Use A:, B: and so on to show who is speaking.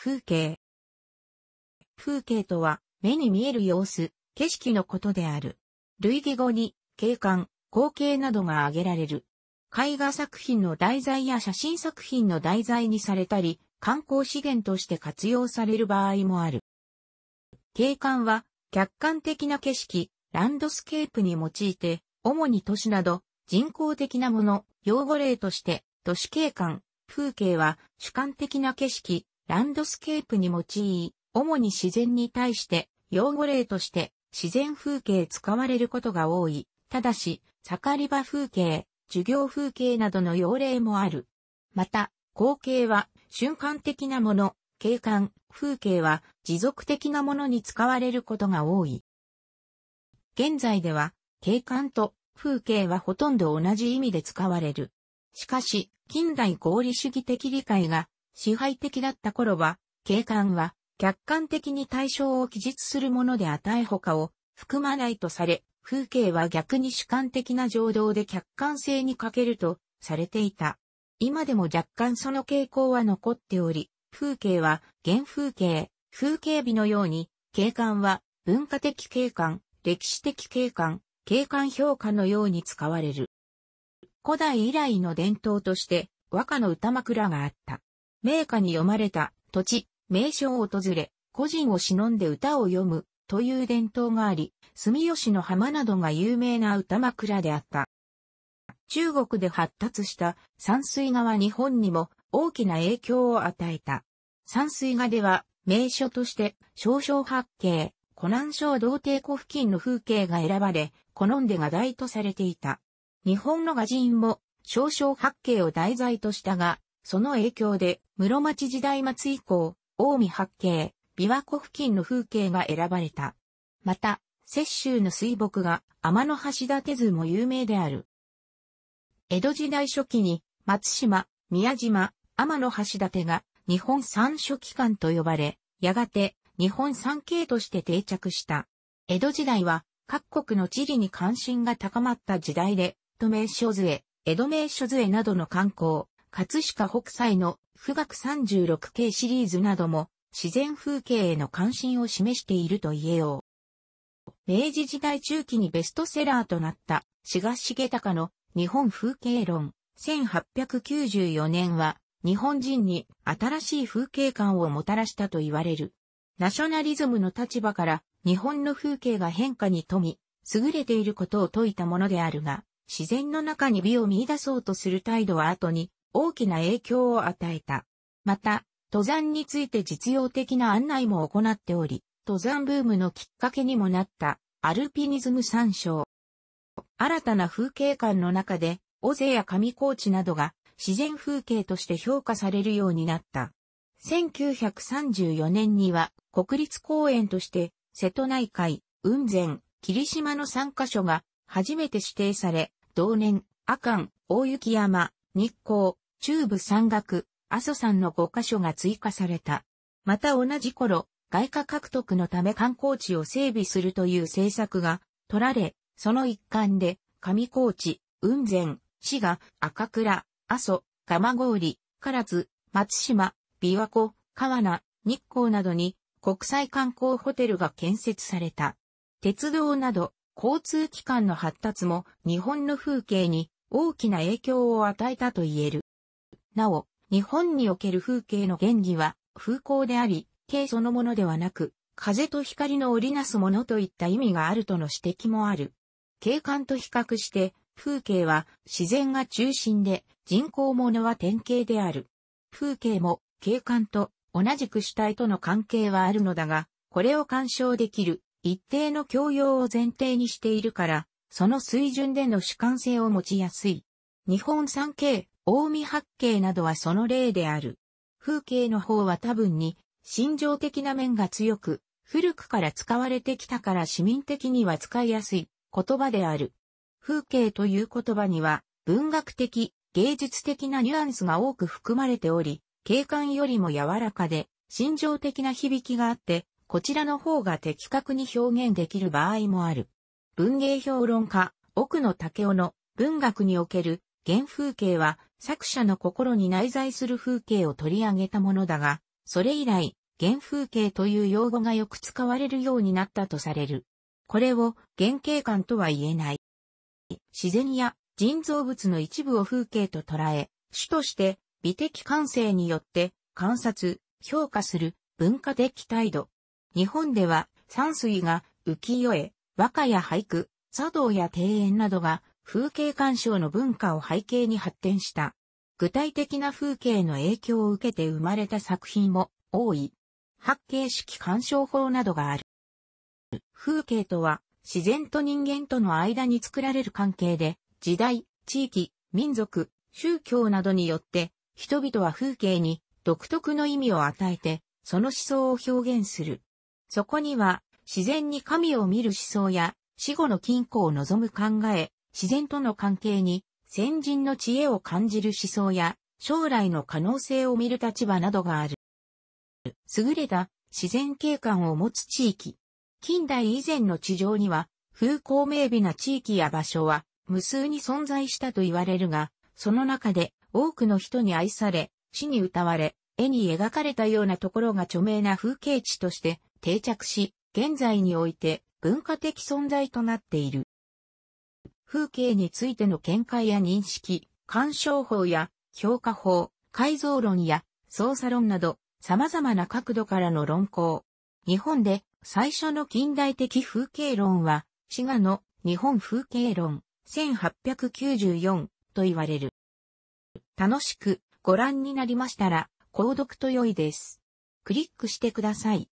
A: 風景。風景とは、目に見える様子、景色のことである。類義語に、景観、光景などが挙げられる。絵画作品の題材や写真作品の題材にされたり、観光資源として活用される場合もある。景観は、客観的な景色、ランドスケープに用いて、主に都市など、人工的なもの、用語例として、都市景観、風景は主観的な景色、ランドスケープに用い、主に自然に対して用語例として自然風景使われることが多い。ただし、盛り場風景、授業風景などの用例もある。また、光景は瞬間的なもの、景観、風景は持続的なものに使われることが多い。現在では、景観と風景はほとんど同じ意味で使われる。しかし、近代合理主義的理解が支配的だった頃は、景観は客観的に対象を記述するもので与え他を含まないとされ、風景は逆に主観的な情動で客観性に欠けるとされていた。今でも若干その傾向は残っており、風景は原風景、風景美のように、景観は文化的景観、歴史的景観、景観評価のように使われる。古代以来の伝統として和歌の歌枕があった。名家に読まれた土地、名所を訪れ、個人を忍んで歌を読むという伝統があり、住吉の浜などが有名な歌枕であった。中国で発達した山水画は日本にも大きな影響を与えた。山水画では名所として少々八景、湖南省道帝湖付近の風景が選ばれ、好んで画題とされていた。日本の画人も少々八景を題材としたが、その影響で、室町時代末以降、近江八景、琵琶湖付近の風景が選ばれた。また、雪舟の水墨画、天の橋立図も有名である。江戸時代初期に、松島、宮島、天の橋立が、日本三書機関と呼ばれ、やがて、日本三景として定着した。江戸時代は、各国の地理に関心が高まった時代で、都名所図へ、江戸名所図へなどの観光、葛飾北斎の富岳36系シリーズなども自然風景への関心を示していると言えよう。明治時代中期にベストセラーとなった志賀重隆の日本風景論1894年は日本人に新しい風景観をもたらしたと言われる。ナショナリズムの立場から日本の風景が変化に富み、優れていることを説いたものであるが、自然の中に美を見出そうとする態度は後に大きな影響を与えた。また、登山について実用的な案内も行っており、登山ブームのきっかけにもなったアルピニズム参照。新たな風景観の中で、尾瀬や上高地などが自然風景として評価されるようになった。1934年には国立公園として瀬戸内海、雲仙、霧島の3カ所が初めて指定され、同年、阿寒、大雪山、日光、中部山岳、阿蘇山の5カ所が追加された。また同じ頃、外貨獲得のため観光地を整備するという政策が取られ、その一環で、上高地、雲仙、滋賀、赤倉、阿蘇、蒲郡、唐津、松島、琵琶湖、川名、日光などに国際観光ホテルが建設された。鉄道など交通機関の発達も日本の風景に大きな影響を与えたと言える。なお、日本における風景の原理は風光であり、景そのものではなく、風と光の織りなすものといった意味があるとの指摘もある。景観と比較して、風景は自然が中心で人工ものは典型である。風景も景観と同じく主体との関係はあるのだが、これを干渉できる一定の教養を前提にしているから、その水準での主観性を持ちやすい。日本三景、大見八景などはその例である。風景の方は多分に、心情的な面が強く、古くから使われてきたから市民的には使いやすい言葉である。風景という言葉には、文学的、芸術的なニュアンスが多く含まれており、景観よりも柔らかで、心情的な響きがあって、こちらの方が的確に表現できる場合もある。文芸評論家、奥野武雄の文学における原風景は作者の心に内在する風景を取り上げたものだが、それ以来、原風景という用語がよく使われるようになったとされる。これを原景観とは言えない。自然や人造物の一部を風景と捉え、主として美的感性によって観察、評価する文化的態度。日本では山水が浮世絵、和歌や俳句、茶道や庭園などが風景鑑賞の文化を背景に発展した。具体的な風景の影響を受けて生まれた作品も多い。八景式鑑賞法などがある。風景とは自然と人間との間に作られる関係で、時代、地域、民族、宗教などによって人々は風景に独特の意味を与えて、その思想を表現する。そこには自然に神を見る思想や、死後の禁錮を望む考え、自然との関係に、先人の知恵を感じる思想や、将来の可能性を見る立場などがある。優れた自然景観を持つ地域。近代以前の地上には、風光明媚な地域や場所は無数に存在したと言われるが、その中で多くの人に愛され、死に歌われ、絵に描かれたようなところが著名な風景地として定着し、現在において文化的存在となっている。風景についての見解や認識、鑑賞法や評価法、改造論や操作論など様々な角度からの論考。日本で最初の近代的風景論は、滋賀の日本風景論1894と言われる。楽しくご覧になりましたら、購読と良いです。クリックしてください。